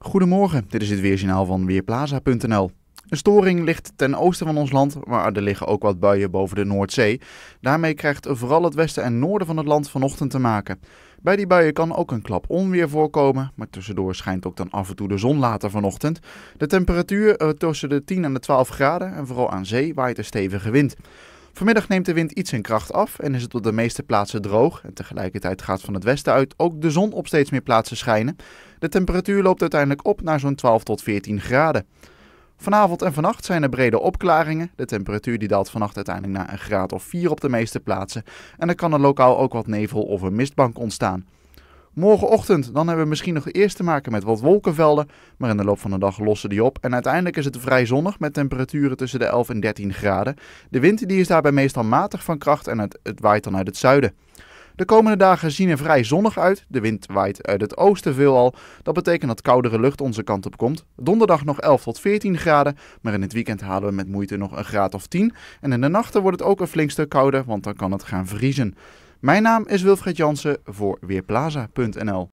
Goedemorgen, dit is het weerjournaal van Weerplaza.nl. Een storing ligt ten oosten van ons land, maar er liggen ook wat buien boven de Noordzee. Daarmee krijgt vooral het westen en noorden van het land vanochtend te maken. Bij die buien kan ook een klap onweer voorkomen, maar tussendoor schijnt ook dan af en toe de zon later vanochtend. De temperatuur eh, tussen de 10 en de 12 graden en vooral aan zee waait een stevige wind. Vanmiddag neemt de wind iets in kracht af en is het op de meeste plaatsen droog. En tegelijkertijd gaat van het westen uit ook de zon op steeds meer plaatsen schijnen. De temperatuur loopt uiteindelijk op naar zo'n 12 tot 14 graden. Vanavond en vannacht zijn er brede opklaringen. De temperatuur die daalt vannacht uiteindelijk naar een graad of 4 op de meeste plaatsen. En er kan er lokaal ook wat nevel of een mistbank ontstaan. Morgenochtend dan hebben we misschien nog eerst te maken met wat wolkenvelden, maar in de loop van de dag lossen die op en uiteindelijk is het vrij zonnig met temperaturen tussen de 11 en 13 graden. De wind die is daarbij meestal matig van kracht en het waait dan uit het zuiden. De komende dagen zien er vrij zonnig uit. De wind waait uit het oosten veelal. Dat betekent dat koudere lucht onze kant op komt. Donderdag nog 11 tot 14 graden, maar in het weekend halen we met moeite nog een graad of 10. En in de nachten wordt het ook een flink stuk kouder, want dan kan het gaan vriezen. Mijn naam is Wilfred Jansen voor Weerplaza.nl